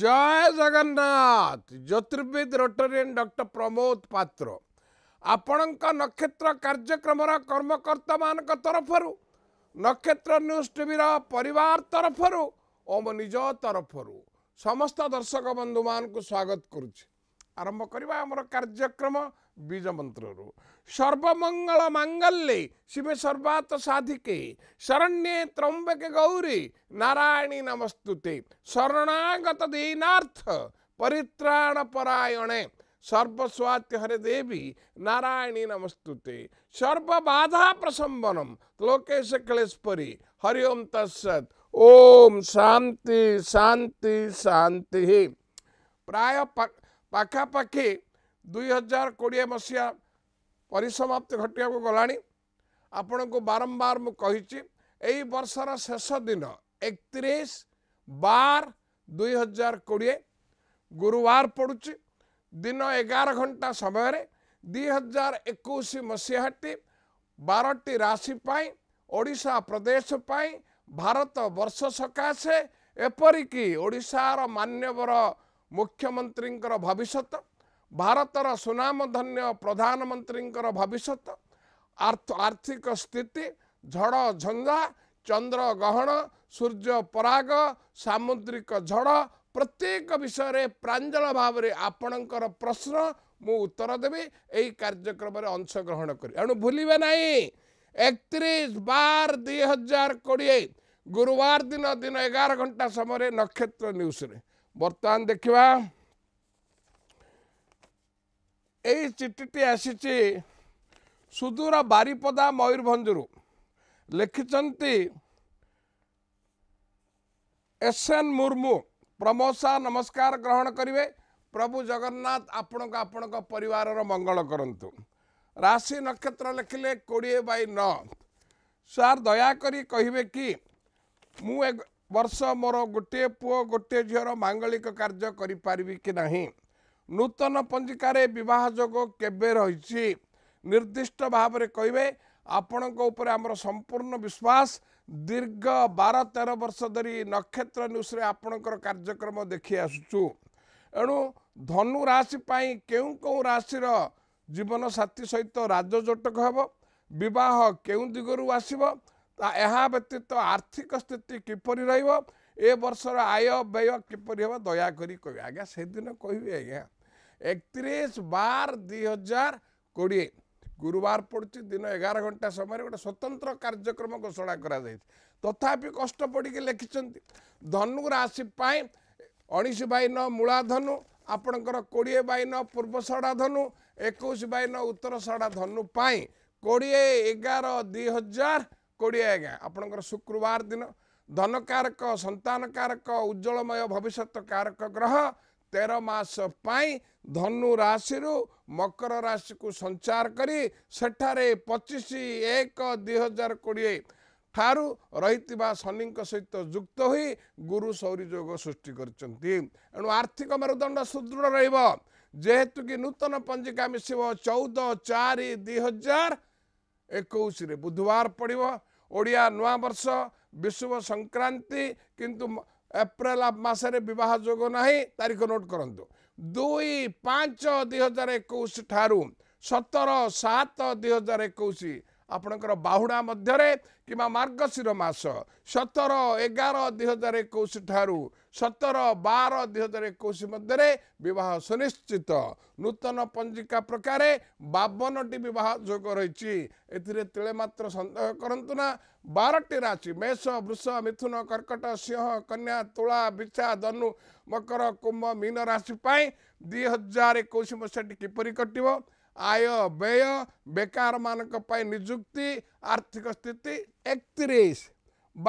ଜୟ ଜଗନ୍ନାଥ ଜ୍ୟୋତିର୍ବିଦ Rotarian doctor Pramod Patra ଆପଣଙ୍କ ନକ୍ଷତ୍ର କାର୍ଯ୍ୟକ୍ରମର କର୍ମକର୍ତ୍ତାମାନଙ୍କ ତରଫରୁ ନକ୍ଷତ୍ର ନ୍ୟୁଜ୍ ଟିଭିର ପରିବାର ତରଫରୁ ଓ ମୋ ନିଜ ତରଫରୁ ସମସ୍ତ ଦର୍ଶକ ବନ୍ଧୁମାନଙ୍କୁ ସ୍ୱାଗତ କରୁଛି ଆରମ୍ଭ କରିବା ଆମର କାର୍ଯ୍ୟକ୍ରମ बीज मंत्र ಸರ್ವಮಂಗಳ ಮಂಗಲ್ಯೆ ಶಿವೆ ಸರ್ವಾತ ಸಾಧಿಕೆ ಶರಣ್ಯೆ ತ್ರಂಬಕೆ ಗೌರಿ ನಾರಾಯಣಿ ನಮಸ್ತುತೆ ಶರಣಾಗತ ದೀನಾರ್ಥ ಪರಿತ್ರಾಣ ಪರಾಯಣೆ सर्वस्वात्य हरे देवी नारायणी नमस्तुते सर्व बाधा प्रसंबनम लोकेश क्लेशपरी हरि ओम तत्सत ओम शांति शांति शांति प्राय पाखापाखि दुई हजार कोड़े मसीह परिसम्ति घटा गला आपण को बारंबार मुझे यही बर्षर शेष दिन एक बार दुई हजार कोड़े गुरुवार पड़ी दिन एगार घंटा समय दुई हजार एक मसीहाटी बारटी राशिपाई ओडा प्रदेश पाई, भारत वर्ष सकाशे एपरिकार मान्यवर मुख्यमंत्री भविष्य ଭାରତର ସୁନାମଧନ୍ୟ ପ୍ରଧାନମନ୍ତ୍ରୀଙ୍କର ଭବିଷ୍ୟତ ଆର୍ଥିକ ସ୍ଥିତି ଝଡ଼ ଝଞ୍ଜା ଚନ୍ଦ୍ର ଗ୍ରହଣ ସୂର୍ଯ୍ୟ ପରାଗ ସାମୁଦ୍ରିକ ଝଡ଼ ପ୍ରତ୍ୟେକ ବିଷୟରେ ପ୍ରାଞ୍ଜଳ ଭାବରେ ଆପଣଙ୍କର ପ୍ରଶ୍ନ ମୁଁ ଉତ୍ତର ଦେବି ଏହି କାର୍ଯ୍ୟକ୍ରମରେ ଅଂଶଗ୍ରହଣ କରି ଏଣୁ ଭୁଲିବେ ନାହିଁ ଏକତିରିଶ ବାର ଦୁଇ ହଜାର କୋଡ଼ିଏ ଗୁରୁବାର ଦିନ ଦିନ ଏଗାର ଘଣ୍ଟା ସମୟରେ ନକ୍ଷତ୍ର ନ୍ୟୁଜ୍ରେ ବର୍ତ୍ତମାନ ଦେଖିବା ए चिठी आसि सुदूर बारीपदा मयरभञ्जर एस एन मुर्मू प्रमोस नमस्कार ग्रहण गरे प्रभु जगन्नाथ आपार मंगल मङ्गल राशि नक्षत्र लेख्ने किडिए बि नयाँ कि मर्ष मोटे पु गोटे झिर माङिक कि नै ନୂତନ ପଞ୍ଜିକାରେ ବିବାହ ଯୋଗ କେବେ ରହିଛି ନିର୍ଦ୍ଦିଷ୍ଟ ଭାବରେ କହିବେ ଆପଣଙ୍କ ଉପରେ ଆମର ସମ୍ପୂର୍ଣ୍ଣ ବିଶ୍ୱାସ ଦୀର୍ଘ ବାର ତେର ବର୍ଷ ଧରି ନକ୍ଷତ୍ର ନ୍ୟୁଜ୍ରେ ଆପଣଙ୍କର କାର୍ଯ୍ୟକ୍ରମ ଦେଖି ଆସୁଛୁ ଏଣୁ ଧନୁ ରାଶି ପାଇଁ କେଉଁ କେଉଁ ରାଶିର ଜୀବନସାଥୀ ସହିତ ରାଜଯୋଟକ ହେବ ବିବାହ କେଉଁ ଦିଗରୁ ଆସିବ ତା ଏହା ବ୍ୟତୀତ ଆର୍ଥିକ ସ୍ଥିତି କିପରି ରହିବ ଏ ବର୍ଷର ଆୟ ବ୍ୟୟ କିପରି ହେବ ଦୟାକରି କହିବେ ଆଜ୍ଞା ସେଦିନ କହିବି ଆଜ୍ଞା ଏକତିରିଶ ବାର ଦୁଇ ହଜାର କୋଡ଼ିଏ ଗୁରୁବାର ପଡ଼ୁଛି ଦିନ ଏଗାର ଘଣ୍ଟା ସମୟରେ ଗୋଟେ ସ୍ୱତନ୍ତ୍ର କାର୍ଯ୍ୟକ୍ରମ ଘୋଷଣା କରାଯାଇଛି ତଥାପି କଷ୍ଟ ପଡ଼ିକି ଲେଖିଛନ୍ତି ଧନୁ ରାଶି ପାଇଁ ଉଣେଇଶ ବାଇ ନଅ ମୂଳାଧନୁ ଆପଣଙ୍କର କୋଡ଼ିଏ ବାଇ ନଅ ପୂର୍ବ ସଡ଼ା ଧନୁ ଏକୋଇଶ ବାଇ ନଅ ଉତ୍ତର ସଡ଼ା ଧନୁ ପାଇଁ କୋଡ଼ିଏ ଏଗାର ଦୁଇ ହଜାର କୋଡ଼ିଏ ଆଜ୍ଞା ଆପଣଙ୍କର ଶୁକ୍ରବାର ଦିନ ଧନକାରକ ସନ୍ତାନକାରକ ଉଜ୍ଜଳମୟ ଭବିଷ୍ୟତ କାରକ ଗ୍ରହ ତେର ମାସ ପାଇଁ ଧନୁ ରାଶିରୁ ମକର ରାଶିକୁ ସଞ୍ଚାର କରି ସେଠାରେ ପଚିଶ ଏକ ଦୁଇହଜାର କୋଡ଼ିଏ ଠାରୁ ରହିଥିବା ଶନିଙ୍କ ସହିତ ଯୁକ୍ତ ହୋଇ ଗୁରୁ ସୌରୀ ଯୋଗ ସୃଷ୍ଟି କରିଛନ୍ତି ଏଣୁ ଆର୍ଥିକ ମେରୁଦଣ୍ଡ ସୁଦୃଢ଼ ରହିବ ଯେହେତୁ କି ନୂତନ ପଞ୍ଜିକା ମିଶିବ ଚଉଦ ଚାରି ଦୁଇହଜାର ଏକୋଇଶରେ ବୁଧବାର ପଡ଼ିବ ଓଡ଼ିଆ ନୂଆବର୍ଷ ବିଶୁଭ ସଂକ୍ରାନ୍ତି କିନ୍ତୁ ଏପ୍ରିଲ ମାସରେ ବିବାହ ଯୋଗ ନାହିଁ ତାରିଖ ନୋଟ୍ କରନ୍ତୁ ଦୁଇ ପାଞ୍ଚ ଦୁଇହଜାର ଏକୋଇଶ ଠାରୁ ସତର ସାତ ଦୁଇହଜାର ଏକୋଇଶ ଆପଣଙ୍କର ବାହୁଡ଼ା ମଧ୍ୟରେ କିମ୍ବା ମାର୍ଗଶିର ମାସ ସତର ଏଗାର ଦୁଇ ହଜାର ଏକୋଇଶ ଠାରୁ ସତର ବାର ଦୁଇ ହଜାର ଏକୋଇଶ ମଧ୍ୟରେ ବିବାହ ସୁନିଶ୍ଚିତ ନୂତନ ପଞ୍ଜିକା ପ୍ରକାରେ ବାବନଟି ବିବାହ ଯୋଗ ରହିଛି ଏଥିରେ ତିଳେ ସନ୍ଦେହ କରନ୍ତୁ ନା ବାରଟି ରାଶି ମେଷ ବୃଷ ମିଥୁନ କର୍କଟ ସିଂହ କନ୍ୟା ତୁଳା ବିଛା ଧନୁ ମକର କୁମ୍ଭ ମୀନ ରାଶି ପାଇଁ ଦୁଇ ହଜାର ଏକୋଇଶ ମସିହାଟି କିପରି କଟିବ ଆୟ ବ୍ୟୟ ବେକାରମାନଙ୍କ ପାଇଁ ନିଯୁକ୍ତି ଆର୍ଥିକ ସ୍ଥିତି ଏକତିରିଶ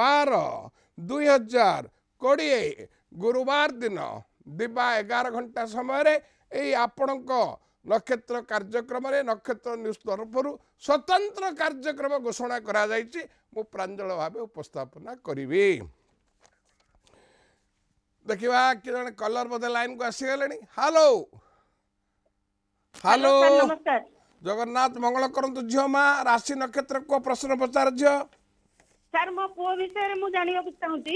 ବାର ଦୁଇ ହଜାର କୋଡ଼ିଏ ଗୁରୁବାର ଦିନ ଦିବା ଏଗାର ଘଣ୍ଟା ସମୟରେ ଏଇ ଆପଣଙ୍କ ନକ୍ଷତ୍ର କାର୍ଯ୍ୟକ୍ରମରେ ନକ୍ଷତ୍ର ନ୍ୟୁଜ୍ ତରଫରୁ ସ୍ୱତନ୍ତ୍ର କାର୍ଯ୍ୟକ୍ରମ ଘୋଷଣା କରାଯାଇଛି ମୁଁ ପ୍ରାଞ୍ଜଳ ଭାବେ ଉପସ୍ଥାପନା କରିବି ଦେଖିବା କି ଜଣେ କଲର୍ ବୋଧେ ଲାଇନ୍କୁ ଆସିଗଲେଣି ହ୍ୟାଲୋ ହ୍ୟାଲୋ ଜଗନ୍ନାଥ ମଙ୍ଗଳ କରନ୍ତୁ ଝିଅ ମା ରାଶି ନକ୍ଷତ୍ର କୁହ ପ୍ରଶ୍ନ ପଚାର ଝିଅ ସାର୍ ମୋ ପୁଅ ବିଷୟରେ ମୁଁ ଜାଣିବାକୁ ଚାହୁଁଛି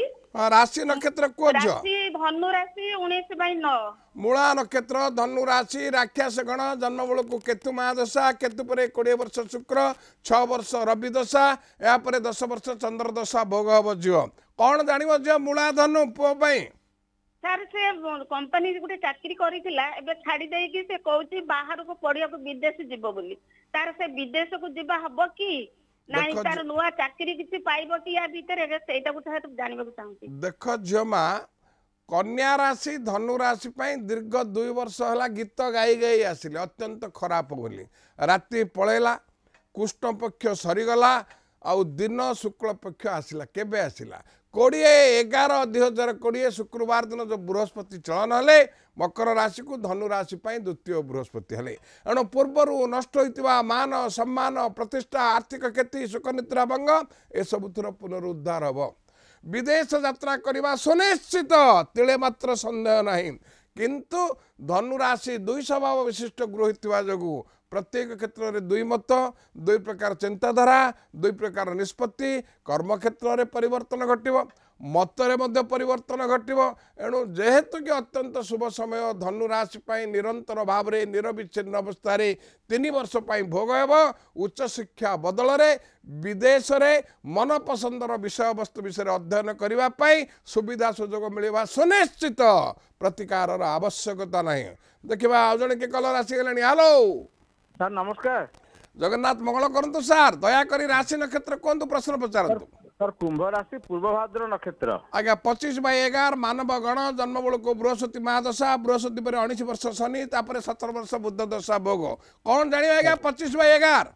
ରାଶି ନକ୍ଷତ୍ର କୁହ ଝିଅ ଧନୁ ରାଶି ଉଣେଇଶ ବାଇ ନଅ ମୂଳା ନକ୍ଷତ୍ର ଧନୁ ରାଶି ରାକ୍ଷାସ ଗଣ ଜନ୍ମ ବେଳକୁ କେତୁ ମା ଦଶା କେତୁ ପରେ କୋଡ଼ିଏ ବର୍ଷ ଶୁକ୍ର ଛଅ ବର୍ଷ ରବି ଦଶା ଏହାପରେ ଦଶ ବର୍ଷ ଚନ୍ଦ୍ର ଦଶା ଭୋଗ ହବ ଝିଅ କ'ଣ ଜାଣିବ ଝିଅ ମୂଳା ଧନୁ ପୁଅ ପାଇଁ ସାର୍ ସେ କମ୍ପାନୀରେ ଗୋଟେ ଚାକିରି କରିଥିଲା ଏବେ ଛାଡି ଦେଇକି ସେ କହୁଛି ବାହାରକୁ ପଢିବାକୁ ବିଦେଶ ଯିବ ବୋଲି ତାର ସେ ବିଦେଶକୁ ଯିବା ହବ କି ନାଇଁ ତାର ନୂଆ ଚାକିରି କିଛି ପାଇବ କି ୟା ଭିତରେ ସେଇଟାକୁ ଜାଣିବାକୁ ଚାହୁଁଛି ଦେଖ ଝିଅ ମା କନ୍ୟା ରାଶି ଧନୁ ରାଶି ପାଇଁ ଦୀର୍ଘ ଦୁଇ ବର୍ଷ ହେଲା ଗୀତ ଗାଇ ଗାଇ ଆସିଲେ ଅତ୍ୟନ୍ତ ଖରାପ ବୋଲି ରାତି ପଳେଇଲା କୃଷ୍ଣ ପକ୍ଷ ସରିଗଲା ଆଉ ଦିନ ଶୁକ୍ଳ ପକ୍ଷ ଆସିଲା କେବେ ଆସିଲା କୋଡ଼ିଏ ଏଗାର ଦୁଇ ହଜାର କୋଡ଼ିଏ ଶୁକ୍ରବାର ଦିନ ଯେଉଁ ବୃହସ୍ପତି ଚଳନ ହେଲେ ମକର ରାଶିକୁ ଧନୁ ରାଶି ପାଇଁ ଦ୍ୱିତୀୟ ବୃହସ୍ପତି ହେଲେ ଏଣୁ ପୂର୍ବରୁ ନଷ୍ଟ ହୋଇଥିବା ମାନ ସମ୍ମାନ ପ୍ରତିଷ୍ଠା ଆର୍ଥିକ କ୍ଷତି ସୁଖନିଦ୍ରା ଭଙ୍ଗ ଏସବୁଥିର ପୁନରୁଦ୍ଧାର ହେବ ବିଦେଶ ଯାତ୍ରା କରିବା ସୁନିଶ୍ଚିତ ତିଳେ ମାତ୍ର ସନ୍ଦେହ ନାହିଁ କିନ୍ତୁ ଧନୁ ରାଶି ଦୁଇ ସ୍ୱଭାବ ବିଶିଷ୍ଟ ଗୃହୀ ଥିବା ଯୋଗୁଁ ପ୍ରତ୍ୟେକ କ୍ଷେତ୍ରରେ ଦୁଇ ମତ ଦୁଇ ପ୍ରକାର ଚିନ୍ତାଧାରା ଦୁଇ ପ୍ରକାର ନିଷ୍ପତ୍ତି କର୍ମକ୍ଷେତ୍ରରେ ପରିବର୍ତ୍ତନ ଘଟିବ परिवर्तन मतले एणु घट्यो जेकी अत्यंत शुभ समय धनु राशि निरन्तर भाव निरवि अवस्था वर्ष वर्षप भोग उच्च शिक्षा बदलरे विदेश मनपसन्दर मनपसंदर विषय वस्तु विषय अध्ययन गर्ने सुविधा सुझो मिल सुनिश्चित प्रतिकार र आवश्यकता नै देखि आउ हलो सर नमस्कार जगन्नाथ मङ्गल सार दयकरी राशि नक्षत्रु प्रश्न पचारु सर कुंभ राशि पूर्व भाद्र नक्षत्र आज्ञा पचिश बै एगार मानव गण जन्म बेलू बृहस्पति महादशा बृहस्पति पर उन्नीस वर्ष शनि सतर वर्ष बुद्ध दशा भोग कौन जान आज्ञा पचिश बै एगार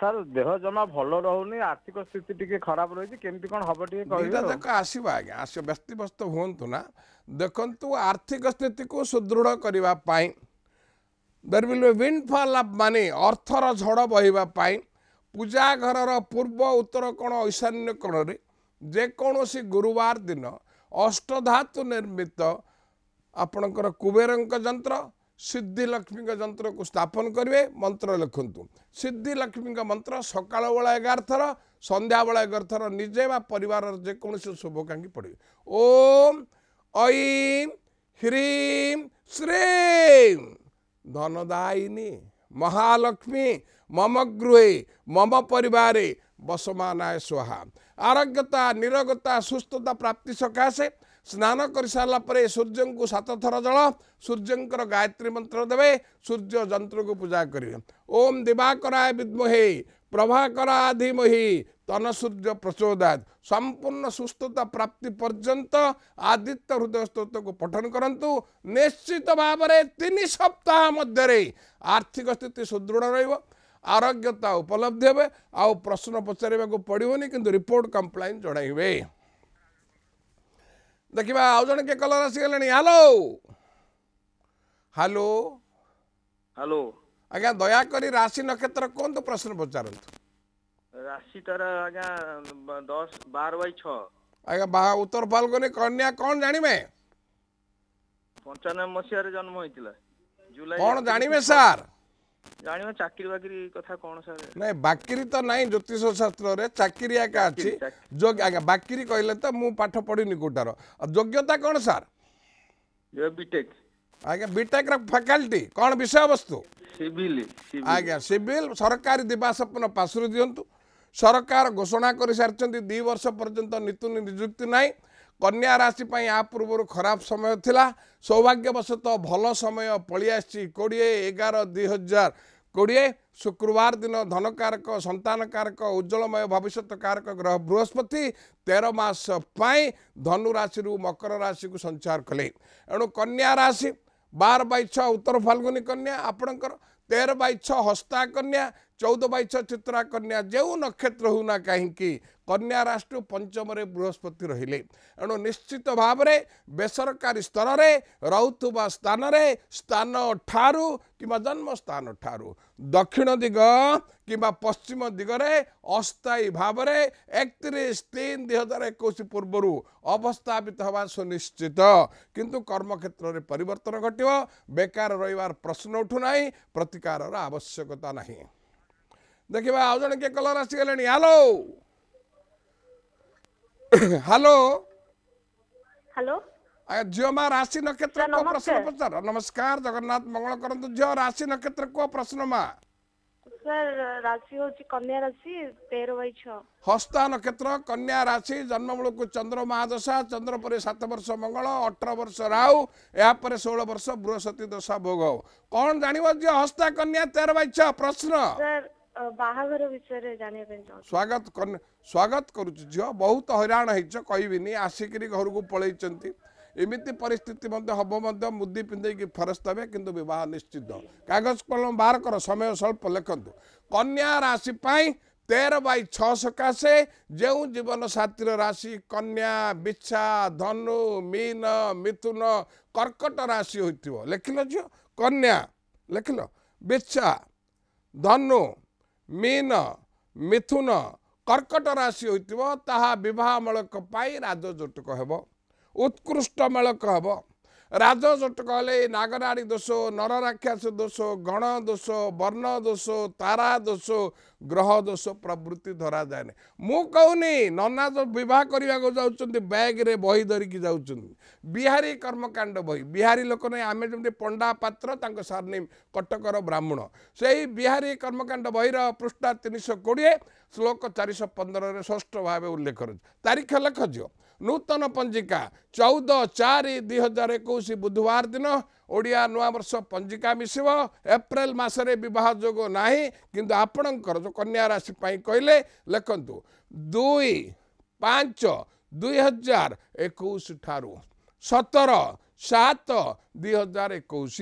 ସାର୍ ଦେହ ଜମା ଭଲ ରହୁନି ଆର୍ଥିକ ସ୍ଥିତି ଟିକେ ଖରାପ ରହିଛି କେମିତି କ'ଣ ହବ ଟିକେ କହିବେ ଦେଖ ଆସିବ ଆଜ୍ଞା ଆସିବ ବ୍ୟସ୍ତବ୍ୟସ୍ତ ହୁଅନ୍ତୁ ନା ଦେଖନ୍ତୁ ଆର୍ଥିକ ସ୍ଥିତିକୁ ସୁଦୃଢ଼ କରିବା ପାଇଁ there will windfall of money ଅର୍ଥର ଝଡ଼ ବହିବା ପାଇଁ ପୂଜା ଘରର ପୂର୍ବ ଉତ୍ତର କୋଣ ଈଶାନ୍ୟ କୋଣରେ ଯେକୌଣସି ଗୁରୁବାର ଦିନ ଅଷ୍ଟଧାତୁ ନିର୍ମିତ ଆପଣଙ୍କର କୁବେରଙ୍କ ଯନ୍ତ୍ର ସିଦ୍ଧିଲକ୍ଷ୍ମୀଙ୍କ ଯନ୍ତ୍ରକୁ ସ୍ଥାପନ କରିବେ ମନ୍ତ୍ର ଲେଖନ୍ତୁ ସିଦ୍ଧିଲକ୍ଷ୍ମୀଙ୍କ ମନ୍ତ୍ର ସକାଳବେଳା ଏଗାର ଥର ସନ୍ଧ୍ୟାବେଳା ଏଗାର ଥର ନିଜେ ବା ପରିବାରର ଯେକୌଣସି ଶୁଭକାଙ୍କି ପଡ଼ିବେ ଓମ୍ ଐମ୍ ହ୍ରୀମ୍ ଶ୍ରୀମ୍ ଧନଦାୟିନୀ ମହାଲକ୍ଷ୍ମୀ ମମ ଗୃହେ ମମ ପରିବାରେ ବସମାନାୟ ସ୍ୱାହା ଆରୋଗ୍ୟତା ନିରୋଗତା ସୁସ୍ଥତା ପ୍ରାପ୍ତି ସକାଶେ ସ୍ନାନ କରିସାରିଲା ପରେ ସୂର୍ଯ୍ୟଙ୍କୁ ସାତଥର ଜଳ ସୂର୍ଯ୍ୟଙ୍କର ଗାୟତ୍ରୀ ମନ୍ତ୍ର ଦେବେ ସୂର୍ଯ୍ୟ ଯନ୍ତ୍ରକୁ ପୂଜା କରିବେ ଓମ୍ ଦିବାକରାୟ ବିଦ୍ମୋହେ ପ୍ରଭାକରା ଆଧିମୋହି ତନ ସୂର୍ଯ୍ୟ ପ୍ରଚୋଦାତ ସମ୍ପୂର୍ଣ୍ଣ ସୁସ୍ଥତା ପ୍ରାପ୍ତି ପର୍ଯ୍ୟନ୍ତ ଆଦିତ୍ୟ ହୃଦୟ ସ୍ତୋତ୍ରକୁ ପଠନ କରନ୍ତୁ ନିଶ୍ଚିତ ଭାବରେ ତିନି ସପ୍ତାହ ମଧ୍ୟରେ ଆର୍ଥିକ ସ୍ଥିତି ସୁଦୃଢ଼ ରହିବ आरोग्यता उपलब्ध हे आउ प्रश्न पचार पड़ोनी कि रिपोर्ट कंप्लेन जनइबे देखा आउ जन के कलर आसीगले हालो हालो हालो आज्ञा दयाकोरी राशि नक्षत्र कहतु तो प्रश्न पचारतु राशि तार आज्ञा दस बार बाई छ आज्ञा उत्तर फाल्गुनी कन्या कौन जानिबे पंचानबे मसीह जन्म होता जुलाई कौन जानिबे सार ଜାଣିବ ଚାକିରି ବାକିରି କଥା କ'ଣ ସାର୍ ନାଇଁ ବାକିରି ତ ନାହିଁ ଜ୍ୟୋତିଷ ଶାସ୍ତ୍ରରେ ଚାକିରି ଏକା ଅଛି ଆଜ୍ଞା ବାକିରି କହିଲେ ତ ମୁଁ ପାଠ ପଢ଼ିନି କୋଟାର ଯୋଗ୍ୟତା କ'ଣ ସାର୍ ବିଟେକ୍ ଆଜ୍ଞା ବିଟେକ୍ର ଫାକାଲ୍ଟି କ'ଣ ବିଷୟବସ୍ତୁ ସିଭିଲ ଆଜ୍ଞା ସିଭିଲ ସରକାରୀ ଦିବାସ୍ୱପ୍ନ ପାଶରୁ ଦିଅନ୍ତୁ ସରକାର ଘୋଷଣା କରିସାରିଛନ୍ତି ଦୁଇ ବର୍ଷ ପର୍ଯ୍ୟନ୍ତ ନୀତି ନିଯୁକ୍ତି ନାହିଁ କନ୍ୟା ରାଶି ପାଇଁ ଏହା ପୂର୍ବରୁ ଖରାପ ସମୟ ଥିଲା ସୌଭାଗ୍ୟବଶତଃ ଭଲ ସମୟ ପଳି ଆସିଛି କୋଡ଼ିଏ ଏଗାର ଦୁଇ ହଜାର କୋଡ଼ିଏ ଶୁକ୍ରବାର ଦିନ ଧନକାରକ ସନ୍ତାନକାରକ ଉଜ୍ଜଳମୟ ଭବିଷ୍ୟତ କାରକ ଗ୍ରହ ବୃହସ୍ପତି ତେର ମାସ ପାଇଁ ଧନୁରାଶିରୁ ମକର ରାଶିକୁ ସଞ୍ଚାର କଲେ ଏଣୁ କନ୍ୟା ରାଶି ବାର ବାଇ ଛଅ ଉତ୍ତର ଫାଲ୍ଗୁନି କନ୍ୟା ଆପଣଙ୍କର ତେର ବାଇ ଛଅ ହସ୍ତା କନ୍ୟା ଚଉଦ ବାଇଶ ଚିତ୍ରା କନ୍ୟା ଯେଉଁ ନକ୍ଷତ୍ର ହେଉ ନା କାହିଁକି କନ୍ୟା ରାଷ୍ଟ୍ର ପଞ୍ଚମରେ ବୃହସ୍ପତି ରହିଲେ ଏଣୁ ନିଶ୍ଚିତ ଭାବରେ ବେସରକାରୀ ସ୍ତରରେ ରହୁଥିବା ସ୍ଥାନରେ ସ୍ଥାନ ଠାରୁ କିମ୍ବା ଜନ୍ମସ୍ଥାନ ଠାରୁ ଦକ୍ଷିଣ ଦିଗ କିମ୍ବା ପଶ୍ଚିମ ଦିଗରେ ଅସ୍ଥାୟୀ ଭାବରେ ଏକତିରିଶ ତିନି ଦୁଇ ହଜାର ଏକୋଇଶ ପୂର୍ବରୁ ଅବସ୍ଥାପିତ ହେବା ସୁନିଶ୍ଚିତ କିନ୍ତୁ କର୍ମକ୍ଷେତ୍ରରେ ପରିବର୍ତ୍ତନ ଘଟିବ ବେକାର ରହିବାର ପ୍ରଶ୍ନ ଉଠୁନାହିଁ ପ୍ରତିକାରର ଆବଶ୍ୟକତା ନାହିଁ だけ વા આજન કે કલર આસી ગલેણી હાલો હાલો હાલો આ જ્યોમા રાશિ ન કેત્ર કો પ્રશ્ન પ્રચાર નમસ્કાર જગન્નાથ મંગળ કરંત જ્યો રાશિ ન કેત્ર કો પ્રશ્ન માં સર રાશિ હોતી કન્યા રાશિ 13/6 હોસ્તા ન કેત્ર કન્યા રાશિ જન્મ મૂળ કો ચંદ્રમા દશા ચંદ્રપુરી 7 વર્ષ મંગળ 18 વર્ષ રાઉ આ પર 16 વર્ષ બૃહસતી દશા ભગો કોણ જાણીવા જ્યો હોસ્તા કન્યા 13/6 પ્રશ્ન સર ବାହାଘର ବିଷୟରେ ଜାଣିବା ପାଇଁ ଚାହୁଁଛି ସ୍ୱାଗତ ସ୍ୱାଗତ କରୁଛି ଝିଅ ବହୁତ ହଇରାଣ ହେଇଛ କହିବିନି ଆସିକିରି ଘରକୁ ପଳେଇଛନ୍ତି ଏମିତି ପରିସ୍ଥିତି ମଧ୍ୟ ହବ ମଧ୍ୟ ମୁଦି ପିନ୍ଧେଇକି ଫେରସ୍ତ ହେବେ କିନ୍ତୁ ବିବାହ ନିଶ୍ଚିତ କାଗଜ କଲମ ବାହାର କର ସମୟ ସ୍ୱଳ୍ପ ଲେଖନ୍ତୁ କନ୍ୟା ରାଶି ପାଇଁ ତେର ବାଇ ଛଅ ସକାଶେ ଯେଉଁ ଜୀବନସାଥୀର ରାଶି କନ୍ୟା ବିଛା ଧନୁ ମିନ ମିଥୁନ କର୍କଟ ରାଶି ହୋଇଥିବ ଲେଖିଲ ଝିଅ କନ୍ୟା ଲେଖିଲ ବିଛା ଧନୁ ମୀନ ମିଥୁନ କର୍କଟ ରାଶି ହୋଇଥିବ ତାହା ବିବାହ ମେଳକ ପାଇଁ ରାଜଯୌତୁକ ହେବ ଉତ୍କୃଷ୍ଟ ହେବ ରାଜଜଟ କହିଲେ ଏ ନାଗନାଡ଼ି ଦୋଷ ନରରାକ୍ଷାସ ଦୋଷ ଗଣ ଦୋଷ ବର୍ଣ୍ଣ ଦୋଷ ତାରା ଦୋଷ ଗ୍ରହ ଦୋଷ ପ୍ରଭୃତି ଧରାଯାଏନି ମୁଁ କହୁନି ନନା ଯେଉଁ ବିବାହ କରିବାକୁ ଯାଉଛନ୍ତି ବ୍ୟାଗ୍ରେ ବହି ଧରିକି ଯାଉଛନ୍ତି ବିହାରୀ କର୍ମକାଣ୍ଡ ବହି ବିହାରୀ ଲୋକ ନାହିଁ ଆମେ ଯେମିତି ପଣ୍ଡା ପାତ୍ର ତାଙ୍କ ସାର୍ନିମ୍ କଟକର ବ୍ରାହ୍ମଣ ସେହି ବିହାରୀ କର୍ମକାଣ୍ଡ ବହିର ପୃଷ୍ଠା ତିନିଶହ କୋଡ଼ିଏ ଶ୍ଳୋକ ଚାରିଶହ ପନ୍ଦରରେ ଷଷ୍ଠ ଭାବେ ଉଲ୍ଲେଖ ରହିଛି ତାରିଖ ଲେଖ ଝିଅ ନୂତନ ପଞ୍ଜିକା ଚଉଦ ଚାରି ଦୁଇ ହଜାର ଏକୋଇଶ ବୁଧବାର ଦିନ ଓଡ଼ିଆ ନୂଆବର୍ଷ ପଞ୍ଜିକା ମିଶିବ ଏପ୍ରିଲ ମାସରେ ବିବାହ ଯୋଗ ନାହିଁ କିନ୍ତୁ ଆପଣଙ୍କର ଯେଉଁ କନ୍ୟା ରାଶି ପାଇଁ କହିଲେ ଲେଖନ୍ତୁ ଦୁଇ ପାଞ୍ଚ ଦୁଇ ହଜାର ଏକୋଇଶ ଠାରୁ ସତର ସାତ ଦୁଇ ହଜାର ଏକୋଇଶ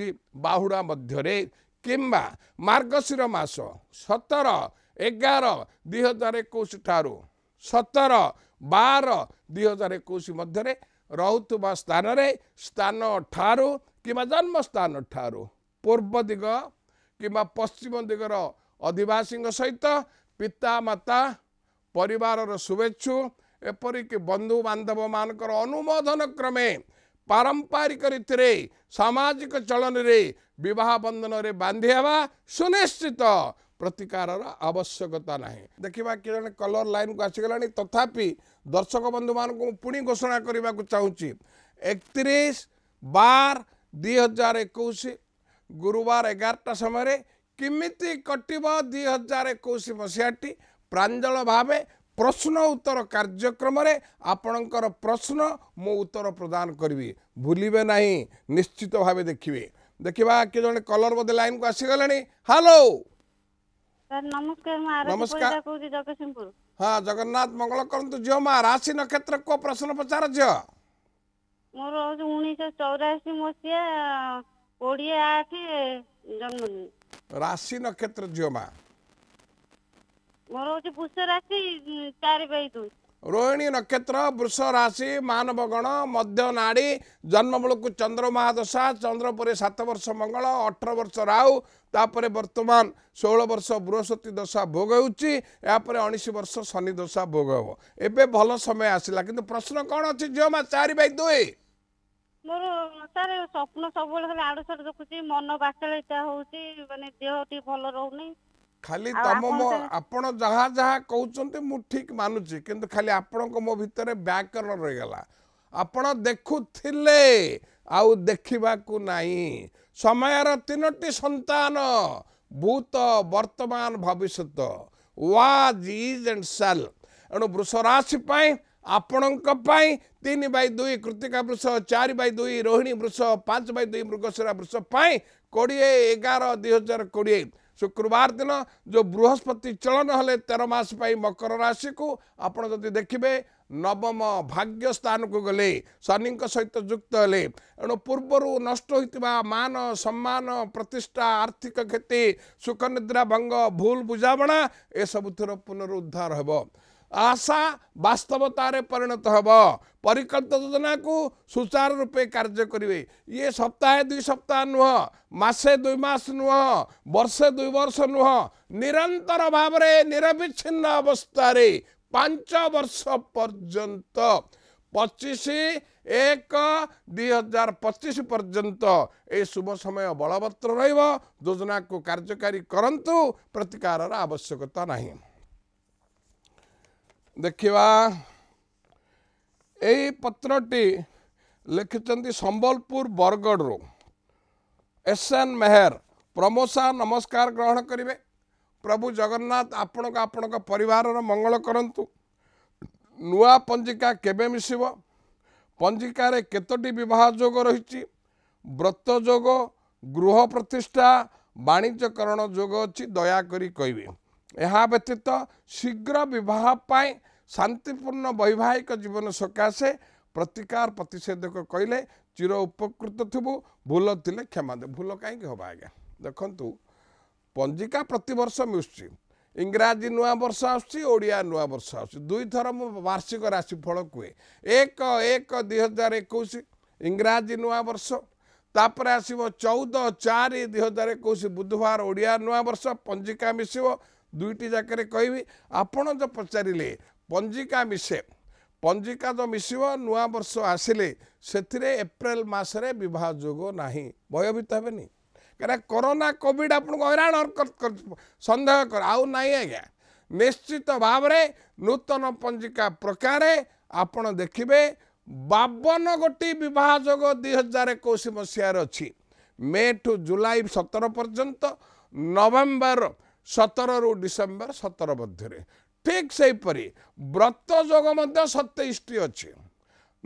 ବାହୁଡ଼ା ମଧ୍ୟରେ କିମ୍ବା ମାର୍ଗଶିର ମାସ ସତର ଏଗାର ଦୁଇ ହଜାର ଏକୋଇଶ ଠାରୁ ସତର ବାର ଦୁଇ ହଜାର ଏକୋଇଶ ମଧ୍ୟରେ ରହୁଥିବା ସ୍ଥାନରେ ସ୍ଥାନ ଠାରୁ କିମ୍ବା ଜନ୍ମସ୍ଥାନ ଠାରୁ ପୂର୍ବ ଦିଗ କିମ୍ବା ପଶ୍ଚିମ ଦିଗର ଅଧିବାସୀଙ୍କ ସହିତ ପିତାମାତା ପରିବାରର ଶୁଭେଚ୍ଛୁ ଏପରିକି ବନ୍ଧୁବାନ୍ଧବମାନଙ୍କର ଅନୁମୋଦନ କ୍ରମେ ପାରମ୍ପରିକ ରୀତିରେ ସାମାଜିକ ଚଳନରେ ବିବାହ ବନ୍ଧନରେ ବାନ୍ଧି ହେବା ସୁନିଶ୍ଚିତ ପ୍ରତିକାରର ଆବଶ୍ୟକତା ନାହିଁ ଦେଖିବା କିରଣ କଲର୍ ଲାଇନ୍କୁ ଆସିଗଲାଣି ତଥାପି ଦର୍ଶକ ବନ୍ଧୁମାନଙ୍କୁ ମୁଁ ପୁଣି ଘୋଷଣା କରିବାକୁ ଚାହୁଁଛି ଏକତିରିଶ ବାର ଦୁଇ ହଜାର ଏକୋଇଶ ଗୁରୁବାର ଏଗାରଟା ସମୟରେ କେମିତି କଟିବ ଦୁଇ ହଜାର ଏକୋଇଶ ମସିହାଟି ପ୍ରାଞ୍ଜଳ ଭାବେ ପ୍ରଶ୍ନ ଉତ୍ତର କାର୍ଯ୍ୟକ୍ରମରେ ଆପଣଙ୍କର ପ୍ରଶ୍ନ ମୁଁ ଉତ୍ତର ପ୍ରଦାନ କରିବି ଭୁଲିବେ ନାହିଁ ନିଶ୍ଚିତ ଭାବେ ଦେଖିବେ ଦେଖିବା କି ଜଣେ କଲର୍ ବୋଧେ ଲାଇନ୍କୁ ଆସିଗଲେଣି ହ୍ୟାଲୋ ସାର୍ ନମସ୍କାର ମୁଁ ଆରତୀ ପରିଡ଼ା କହୁଛି ଜଗତସିଂହପୁର ହଁ ଜଗନ୍ନାଥ ମଙ୍ଗଳ କରନ୍ତୁ ଝିଅ ମା ରାଶି ନକ୍ଷତ୍ର କୋଉ ପ୍ରଶ୍ନ ପଚାର ଝିଅ ମୋର ହଉଛି ଉଣେଇଶହ ଚଉରାଅଶୀ ମସିହା କୋଡ଼ିଏ ଆଠ ଜନ୍ମଦିନ ରାଶି ନକ୍ଷତ୍ର ଝିଅ ମା ମୋର ହଉଛି ପୁଷ ରାଶି ଚାରି ବାଇ ଦୁଇ ରୋହିଣୀ ନକ୍ଷତ୍ର ବୃଷ ରାଶି ମାନବଗଣ ମଧ୍ୟ ନାଡ଼ି ଜନ୍ମମୂଳକୁ ଚନ୍ଦ୍ରମା ଦଶା ଚନ୍ଦ୍ରପରେ ସାତ ବର୍ଷ ମଙ୍ଗଳ ଅଠର ବର୍ଷ ରାହୁ ତାପରେ ବର୍ତ୍ତମାନ ଷୋହଳ ବର୍ଷ ବୃହସ୍ପତି ଦଶା ଭୋଗ ହେଉଛି ଏହାପରେ ଉଣେଇଶ ବର୍ଷ ଶନି ଦଶା ଭୋଗ ହେବ ଏବେ ଭଲ ସମୟ ଆସିଲା କିନ୍ତୁ ପ୍ରଶ୍ନ କ'ଣ ଅଛି ଝିଅ ମା ଚାରି ବାଇ ଦୁଇ ମୋର ସାର ସ୍ୱପ୍ନ ସବୁବେଳେ ହେଲେ ଆଡ଼ୁ ସାଡ଼ୁ ଦେଖୁଛି ମନ ବାଚଳିତା ହେଉଛି ମାନେ ଦେହ ଖାଲି ତମ ମୋ ଆପଣ ଯାହା ଯାହା କହୁଛନ୍ତି ମୁଁ ଠିକ୍ ମାନୁଛି କିନ୍ତୁ ଖାଲି ଆପଣଙ୍କ ମୋ ଭିତରେ ବ୍ୟାକରଣ ରହିଗଲା ଆପଣ ଦେଖୁଥିଲେ ଆଉ ଦେଖିବାକୁ ନାହିଁ ସମୟର ତିନୋଟି ସନ୍ତାନ ଭୂତ ବର୍ତ୍ତମାନ ଭବିଷ୍ୟତ ୱାଜ୍ ଇଜ୍ ଆଣ୍ଡ ସାଲ୍ ଏଣୁ ବୃଷ ରାଶି ପାଇଁ ଆପଣଙ୍କ ପାଇଁ ତିନି ବାଇ ଦୁଇ କୃତିକା ବୃଷ ଚାରି ବାଇ ଦୁଇ ରୋହିଣୀ ବୃଷ ପାଞ୍ଚ ବାଇ ଦୁଇ ମୃଗଶିରା ବୃଷ ପାଇଁ କୋଡ଼ିଏ ଏଗାର ଦୁଇ ହଜାର କୋଡ଼ିଏ ଶୁକ୍ରବାର ଦିନ ଯେଉଁ ବୃହସ୍ପତି ଚଳନ ହେଲେ ତେର ମାସ ପାଇଁ ମକର ରାଶିକୁ ଆପଣ ଯଦି ଦେଖିବେ ନବମ ଭାଗ୍ୟ ସ୍ଥାନକୁ ଗଲେ ଶନିଙ୍କ ସହିତ ଯୁକ୍ତ ହେଲେ ଏଣୁ ପୂର୍ବରୁ ନଷ୍ଟ ହୋଇଥିବା ମାନ ସମ୍ମାନ ପ୍ରତିଷ୍ଠା ଆର୍ଥିକ କ୍ଷତି ସୁଖନିଦ୍ରା ଭଙ୍ଗ ଭୁଲ ବୁଝାମଣା ଏସବୁଥିର ପୁନରୁଦ୍ଧାର ହେବ ଆଶା ବାସ୍ତବତାରେ ପରିଣତ ହେବ ପରିକଳ୍ପିତ ଯୋଜନାକୁ ସୁଚାରୁ ରୂପେ କାର୍ଯ୍ୟ କରିବେ ଇଏ ସପ୍ତାହେ ଦୁଇ ସପ୍ତାହ ନୁହଁ ମାସେ ଦୁଇ ମାସ ନୁହଁ ବର୍ଷେ ଦୁଇ ବର୍ଷ ନୁହଁ ନିରନ୍ତର ଭାବରେ ନିରବିଚ୍ଛିନ୍ନ ଅବସ୍ଥାରେ ପାଞ୍ଚ ବର୍ଷ ପର୍ଯ୍ୟନ୍ତ ପଚିଶ ଏକ ଦୁଇ ହଜାର ପଚିଶ ପର୍ଯ୍ୟନ୍ତ ଏ ଶୁଭ ସମୟ ବଳବତ୍ର ରହିବ ଯୋଜନାକୁ କାର୍ଯ୍ୟକାରୀ କରନ୍ତୁ ପ୍ରତିକାରର ଆବଶ୍ୟକତା ନାହିଁ ଦେଖିବା ଏଇ ପତ୍ରଟି ଲେଖିଛନ୍ତି ସମ୍ବଲପୁର ବରଗଡ଼ରୁ ଏସ୍ ଏନ୍ ମେହେର ପ୍ରମୋସା ନମସ୍କାର ଗ୍ରହଣ କରିବେ ପ୍ରଭୁ ଜଗନ୍ନାଥ ଆପଣଙ୍କ ଆପଣଙ୍କ ପରିବାରର ମଙ୍ଗଳ କରନ୍ତୁ ନୂଆ ପଞ୍ଜିକା କେବେ ମିଶିବ ପଞ୍ଜିକାରେ କେତୋଟି ବିବାହ ଯୋଗ ରହିଛି ବ୍ରତ ଯୋଗ ଗୃହ ପ୍ରତିଷ୍ଠା ବାଣିଜ୍ୟକରଣ ଯୋଗ ଅଛି ଦୟାକରି କହିବେ ଏହା ବ୍ୟତୀତ ଶୀଘ୍ର ବିବାହ ପାଇଁ ଶାନ୍ତିପୂର୍ଣ୍ଣ ବୈବାହିକ ଜୀବନ ସକାଶେ ପ୍ରତିକାର ପ୍ରତିଷେଧକ କହିଲେ ଚିର ଉପକୃତ ଥିବୁ ଭୁଲ ଥିଲେ କ୍ଷମା ଦେବ ଭୁଲ କାହିଁକି ହେବ ଆଜ୍ଞା ଦେଖନ୍ତୁ ପଞ୍ଜିକା ପ୍ରତିବର୍ଷ ମିଶୁଛି ଇଂରାଜୀ ନୂଆ ବର୍ଷ ଆସୁଛି ଓଡ଼ିଆ ନୂଆ ବର୍ଷ ଆସୁଛି ଦୁଇଥର ମୁଁ ବାର୍ଷିକ ରାଶି ଫଳ କୁହେ ଏକ ଏକ ଦୁଇ ହଜାର ଏକୋଇଶ ଇଂରାଜୀ ନୂଆ ବର୍ଷ ତାପରେ ଆସିବ ଚଉଦ ଚାରି ଦୁଇ ହଜାର ଏକୋଇଶ ବୁଧବାର ଓଡ଼ିଆ ନୂଆବର୍ଷ ପଞ୍ଜିକା ମିଶିବ ଦୁଇଟି ଯାକରେ କହିବି ଆପଣ ଯେଉଁ ପଚାରିଲେ ପଞ୍ଜିକା ମିଶେ ପଞ୍ଜିକା ଯେଉଁ ମିଶିବ ନୂଆ ବର୍ଷ ଆସିଲେ ସେଥିରେ ଏପ୍ରିଲ ମାସରେ ବିବାହ ଯୋଗ ନାହିଁ ଭୟଭୀତ ହେବେନି କାରଣ କରୋନା କୋଭିଡ଼ ଆପଣଙ୍କୁ ହଇରାଣ ସନ୍ଦେହ କର ଆଉ ନାହିଁ ଆଜ୍ଞା ନିଶ୍ଚିତ ଭାବରେ ନୂତନ ପଞ୍ଜିକା ପ୍ରକାରେ ଆପଣ ଦେଖିବେ ବାବନ ଗୋଟି ବିବାହ ଯୋଗ ଦୁଇ ହଜାର ଏକୋଇଶ ମସିହାରେ ଅଛି ମେ ଠୁ ଜୁଲାଇ ସତର ପର୍ଯ୍ୟନ୍ତ ନଭେମ୍ବର ସତରରୁ ଡିସେମ୍ବର ସତର ମଧ୍ୟରେ ଠିକ୍ ସେହିପରି ବ୍ରତ ଯୋଗ ମଧ୍ୟ ସତେଇଶଟି ଅଛି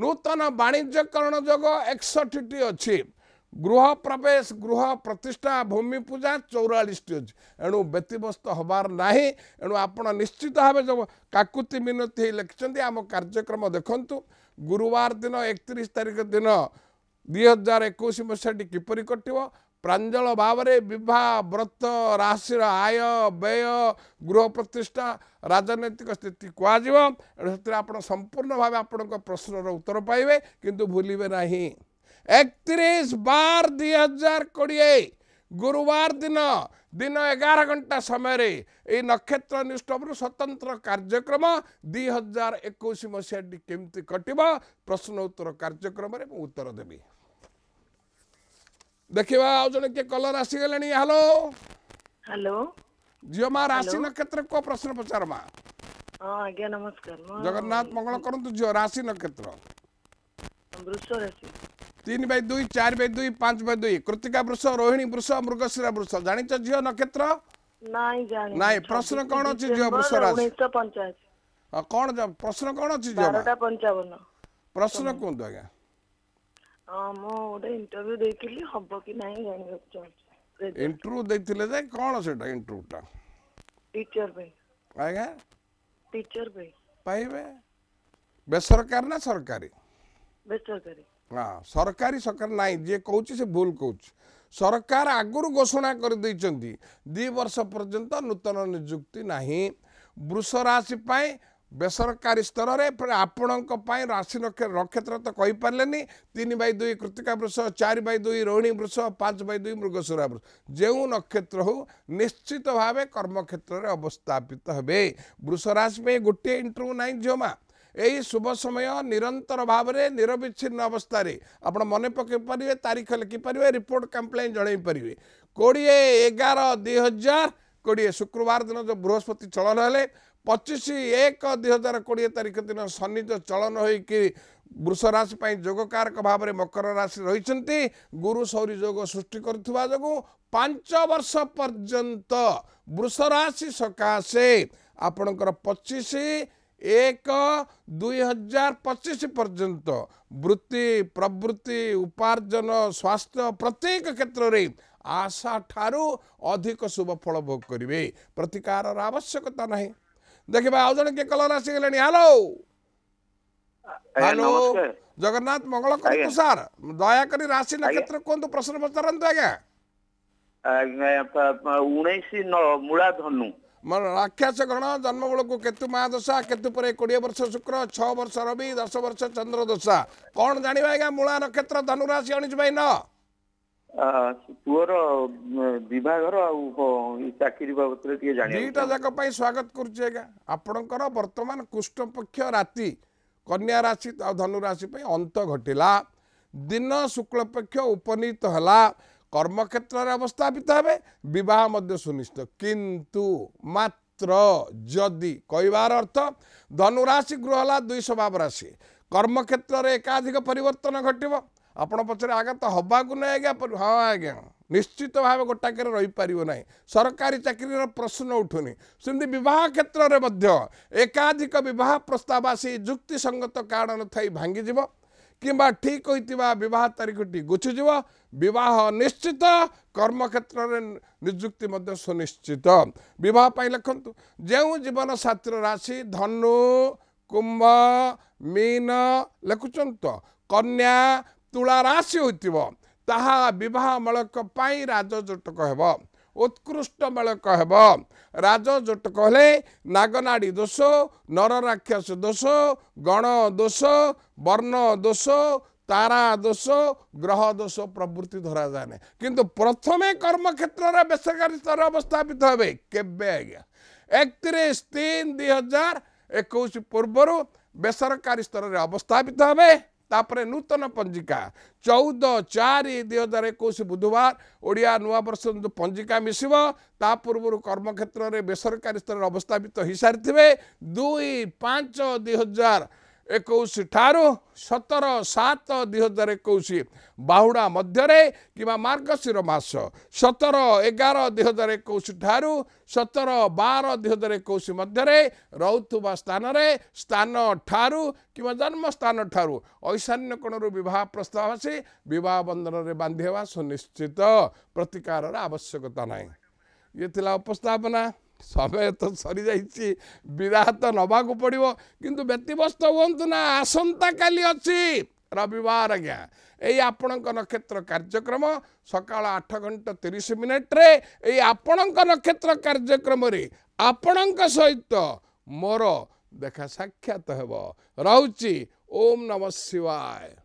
ନୂତନ ବାଣିଜ୍ୟକରଣ ଯୋଗ ଏକଷଠିଟି ଅଛି ଗୃହ ପ୍ରବେଶ ଗୃହ ପ୍ରତିଷ୍ଠା ଭୂମି ପୂଜା ଚଉରାଳିଶଟି ଅଛି ଏଣୁ ବ୍ୟତିବ୍ୟସ୍ତ ହେବାର ନାହିଁ ଏଣୁ ଆପଣ ନିଶ୍ଚିତ ଭାବେ ଯେଉଁ କାକୁତି ମିନତି ହେଇ ଲେଖିଛନ୍ତି ଆମ କାର୍ଯ୍ୟକ୍ରମ ଦେଖନ୍ତୁ ଗୁରୁବାର ଦିନ ଏକତିରିଶ ତାରିଖ ଦିନ ଦୁଇ ହଜାର ଏକୋଇଶ ମସିହାଟି କିପରି କଟିବ ପ୍ରାଞ୍ଜଳ ଭାବରେ ବିବାହ ବ୍ରତ ରାଶିର ଆୟ ବ୍ୟୟ ଗୃହ ପ୍ରତିଷ୍ଠା ରାଜନୈତିକ ସ୍ଥିତି କୁହାଯିବ ଏଣୁ ସେଥିରେ ଆପଣ ସମ୍ପୂର୍ଣ୍ଣ ଭାବେ ଆପଣଙ୍କ ପ୍ରଶ୍ନର ଉତ୍ତର ପାଇବେ କିନ୍ତୁ ଭୁଲିବେ ନାହିଁ ଏକତିରିଶ ବାର ଦୁଇ ହଜାର କୋଡ଼ିଏ ଗୁରୁବାର ଦିନ ଦିନ ଏଗାର ଘଣ୍ଟା ସମୟରେ ଏଇ ନକ୍ଷତ୍ର ନିଷ୍ଠପରୁ ସ୍ୱତନ୍ତ୍ର କାର୍ଯ୍ୟକ୍ରମ ଦୁଇ ହଜାର ଏକୋଇଶ ମସିହାଟି କେମିତି କଟିବ ପ୍ରଶ୍ନ ଉତ୍ତର କାର୍ଯ୍ୟକ୍ରମରେ ମୁଁ ଉତ୍ତର ଦେବି ଦେଖିବା ଆଉ ଜଣେ କିଏ କଲର ଆସିଗଲେଣି ହ୍ୟାଲୋ ହ୍ୟାଲୋ ଝିଅ ମା ରାଶି ନକ୍ଷତ୍ର କୋ ପ୍ରଶ୍ନ ପଚାର ମା ଜଗନ୍ନାଥ ମଙ୍ଗଳ କରନ୍ତୁ ଝିଅ ରାଶି ନକ୍ଷତ୍ର ତିନି ବାଇ ଦୁଇ ଚାରି ବାଇ ଦୁଇ ପାଞ୍ଚ ବାଇ ଦୁଇ କୃତିକା ବୃଷ ରୋହିଣୀ ବୃଷ ମୃଗଶିରା ବୃଷ ଜାଣିଛ ଝିଅ ନକ୍ଷତ୍ର ନାଇଁ ପ୍ରଶ୍ନ କଣ ଅଛି ଝିଅ ବୃଷ ରାଶି କଣ ପ୍ରଶ୍ନ କଣ ଅଛି ଝିଅ ପ୍ରଶ୍ନ କୁହନ୍ତୁ ଆଜ୍ଞା ହଁ ମୁଁ ଗୋଟେ ଇଣ୍ଟରଭ୍ୟୁ ଦେଇଥିଲି ହବ କି ନାହିଁ ଜାଣିବାକୁ ଚାହୁଁଛି ଇଣ୍ଟରଭ୍ୟୁ ଦେଇଥିଲେ ଯେ କ'ଣ ସେଟା ଇଣ୍ଟରଭ୍ୟୁଟା ଟିଚର ପାଇଁ ଆଜ୍ଞା ଟିଚର ପାଇଁ ପାଇବେ ବେସରକାରୀ ନା ସରକାରୀ ବେସରକାରୀ ହଁ ସରକାରୀ ସରକାର ନାହିଁ ଯିଏ କହୁଛି ସେ ଭୁଲ କହୁଛି ସରକାର ଆଗରୁ ଘୋଷଣା କରିଦେଇଛନ୍ତି ଦୁଇ ବର୍ଷ ପର୍ଯ୍ୟନ୍ତ ନୂତନ ନିଯୁକ୍ତି ନାହିଁ ବୃଷ ରାଶି ପାଇଁ ବେସରକାରୀ ସ୍ତରରେ ଫେରେ ଆପଣଙ୍କ ପାଇଁ ରାଶି ନକ୍ଷ ନକ୍ଷତ୍ର ତ କହିପାରିଲେନି ତିନି ବାଇ ଦୁଇ କୃତିକା ବୃଷ ଚାରି ବାଇ ଦୁଇ ରୋହିଣୀ ବୃଷ ପାଞ୍ଚ ବାଇ ଦୁଇ ମୃଗସୁରା ବୃଷ ଯେଉଁ ନକ୍ଷତ୍ର ହେଉ ନିଶ୍ଚିତ ଭାବେ କର୍ମକ୍ଷେତ୍ରରେ ଅବସ୍ଥାପିତ ହେବେ ବୃଷ ରାଶି ପାଇଁ ଗୋଟିଏ ଇଣ୍ଟରଭ୍ୟୁ ନାହିଁ ଝିଅମା ଏହି ଶୁଭ ସମୟ ନିରନ୍ତର ଭାବରେ ନିରବିଚ୍ଛିନ୍ନ ଅବସ୍ଥାରେ ଆପଣ ମନେ ପକାଇ ପାରିବେ ତାରିଖ ଲେଖିପାରିବେ ରିପୋର୍ଟ କମ୍ପ୍ଲେନ୍ ଜଣାଇ ପାରିବେ କୋଡ଼ିଏ ଏଗାର ଦୁଇ ହଜାର କୋଡ଼ିଏ ଶୁକ୍ରବାର ଦିନ ଯେଉଁ ବୃହସ୍ପତି ଚଳନ ହେଲେ ପଚିଶ ଏକ ଦୁଇ ହଜାର କୋଡ଼ିଏ ତାରିଖ ଦିନ ଶନି ଚଳନ ହୋଇକି ବୃଷ ରାଶି ପାଇଁ ଯୋଗକାରକ ଭାବରେ ମକର ରାଶି ରହିଛନ୍ତି ଗୁରୁ ସୌରୀ ଯୋଗ ସୃଷ୍ଟି କରୁଥିବା ଯୋଗୁଁ ପାଞ୍ଚ ବର୍ଷ ପର୍ଯ୍ୟନ୍ତ ବୃଷ ରାଶି ସକାଶେ ଆପଣଙ୍କର ପଚିଶ ଏକ ଦୁଇ ହଜାର ପଚିଶ ପର୍ଯ୍ୟନ୍ତ ବୃତ୍ତି ପ୍ରବୃତ୍ତି ଉପାର୍ଜନ ସ୍ୱାସ୍ଥ୍ୟ ପ୍ରତ୍ୟେକ କ୍ଷେତ୍ରରେ ଆଶା ଠାରୁ ଅଧିକ ଶୁଭ ଫଳ ଭୋଗ କରିବେ ପ୍ରତିକାରର ଆବଶ୍ୟକତା ନାହିଁ देखे भाई आज जे कलर आसीगले हेलो हेलो जगन्नाथ मंगल कर तो सर दया करी राशि नक्षत्र कोन तो प्रश्न पचारन तो आगे जन्म केतु केतु परे शुक्र छह वर्ष रवि दस वर्ष चंद्र दशा कौन जानवा मूला नक्षत्र धनुराशि अणीज भाई ना? ପୁଅର ବିଭାଘର ଆଉ ଚାକିରି ବାବଦରେ ଟିକେ ଜାଣିବା ଦୁଇଟା ଯାକ ପାଇଁ ସ୍ୱାଗତ କରୁଛି ଆଜ୍ଞା ଆପଣଙ୍କର ବର୍ତ୍ତମାନ କୃଷ୍ଣପକ୍ଷ ରାତି କନ୍ୟା ରାଶି ଆଉ ଧନୁ ରାଶି ପାଇଁ ଅନ୍ତ ଘଟିଲା ଦିନ ଶୁକ୍ଳପକ୍ଷ ଉପନୀତ ହେଲା କର୍ମକ୍ଷେତ୍ରରେ ଅବସ୍ଥାପିତ ହେବେ ବିବାହ ମଧ୍ୟ ସୁନିଶ୍ଚିତ କିନ୍ତୁ ମାତ୍ର ଯଦି କହିବାର ଅର୍ଥ ଧନୁରାଶି ଗୃହ ହେଲା ଦୁଇ ସ୍ୱଭାବ ରାଶି କର୍ମକ୍ଷେତ୍ରରେ ଏକାଧିକ ପରିବର୍ତ୍ତନ ଘଟିବ ଆପଣ ପଛରେ ଆଘାତ ହେବାକୁ ନାହିଁ ଆଜ୍ଞା ହଁ ଆଜ୍ଞା ନିଶ୍ଚିତ ଭାବେ ଗୋଟାକରେ ରହିପାରିବ ନାହିଁ ସରକାରୀ ଚାକିରିର ପ୍ରଶ୍ନ ଉଠୁନି ସେମିତି ବିବାହ କ୍ଷେତ୍ରରେ ମଧ୍ୟ ଏକାଧିକ ବିବାହ ପ୍ରସ୍ତାବ ଆସି ଯୁକ୍ତିସଙ୍ଗତ କାରଣ ଥାଇ ଭାଙ୍ଗିଯିବ କିମ୍ବା ଠିକ୍ ହୋଇଥିବା ବିବାହ ତାରିଖଟି ଗୁଛିଯିବ ବିବାହ ନିଶ୍ଚିତ କର୍ମକ୍ଷେତ୍ରରେ ନିଯୁକ୍ତି ମଧ୍ୟ ସୁନିଶ୍ଚିତ ବିବାହ ପାଇଁ ଲେଖନ୍ତୁ ଯେଉଁ ଜୀବନସାଥୀର ରାଶି ଧନୁ କୁମ୍ଭ ମୀନ ଲେଖୁଛନ୍ତି ତ କନ୍ୟା ତୁଳାରାଶି ହୋଇଥିବ ତାହା ବିବାହ ମେଳକ ପାଇଁ ରାଜଯୋଟକ ହେବ ଉତ୍କୃଷ୍ଟ ମେଳକ ହେବ ରାଜଯୋଟକ ହେଲେ ନାଗନାଡ଼ି ଦୋଷ ନରରାକ୍ଷସ ଦୋଷ ଗଣ ଦୋଷ ବର୍ଣ୍ଣ ଦୋଷ ତାରା ଦୋଷ ଗ୍ରହ ଦୋଷ ପ୍ରଭୃତି ଧରାଯାଏ ନାହିଁ କିନ୍ତୁ ପ୍ରଥମେ କର୍ମକ୍ଷେତ୍ରରେ ବେସରକାରୀ ଅବସ୍ଥାପିତ ହେବେ କେବେ ଆଜ୍ଞା ଏକତିରିଶ ତିନି ଦୁଇ ହଜାର ଏକୋଇଶ ପୂର୍ବରୁ ବେସରକାରୀ ସ୍ତରରେ ଅବସ୍ଥାପିତ ହେବେ ତାପରେ ନୂତନ ପଞ୍ଜିକା ଚଉଦ ଚାରି ଦୁଇ ହଜାର ଏକୋଇଶ ବୁଧବାର ଓଡ଼ିଆ ନୂଆବର୍ଷ ପଞ୍ଜିକା ମିଶିବ ତା ପୂର୍ବରୁ କର୍ମକ୍ଷେତ୍ରରେ ବେସରକାରୀ ସ୍ତରରେ ଅବସ୍ଥାପିତ ହୋଇସାରିଥିବେ ଦୁଇ ପାଞ୍ଚ ଦୁଇ ହଜାର ଏକୋଇଶ ଠାରୁ ସତର ସାତ ଦୁଇ ହଜାର ଏକୋଇଶ ବାହୁଡ଼ା ମଧ୍ୟରେ କିମ୍ବା ମାର୍ଗଶିର ମାସ ସତର ଏଗାର ଦୁଇ ହଜାର ଏକୋଇଶ ଠାରୁ ସତର ବାର ଦୁଇ ହଜାର ଏକୋଇଶ ମଧ୍ୟରେ ରହୁଥିବା ସ୍ଥାନରେ ସ୍ଥାନ ଠାରୁ କିମ୍ବା ଜନ୍ମସ୍ଥାନ ଠାରୁ ଐଶାନ୍ୟ କୋଣରୁ ବିବାହ ପ୍ରସ୍ତାବ ଆସି ବିବାହ ବନ୍ଧନରେ ବାନ୍ଧି ହେବା ସୁନିଶ୍ଚିତ ପ୍ରତିକାରର ଆବଶ୍ୟକତା ନାହିଁ ଇଏ ଥିଲା ଉପସ୍ଥାପନା ସମୟ ତ ସରିଯାଇଛି ବିରା ହାତ ନେବାକୁ ପଡ଼ିବ କିନ୍ତୁ ବ୍ୟତିବ୍ୟସ୍ତ ହୁଅନ୍ତୁ ନା ଆସନ୍ତାକାଲି ଅଛି ରବିବାର ଆଜ୍ଞା ଏଇ ଆପଣଙ୍କ ନକ୍ଷତ୍ର କାର୍ଯ୍ୟକ୍ରମ ସକାଳ ଆଠ ଘଣ୍ଟା ତିରିଶ ମିନିଟ୍ରେ ଏଇ ଆପଣଙ୍କ ନକ୍ଷତ୍ର କାର୍ଯ୍ୟକ୍ରମରେ ଆପଣଙ୍କ ସହିତ ମୋର ଦେଖା ସାକ୍ଷାତ ହେବ ରହୁଛି ଓମ୍ ନମଃ ଶିବାୟ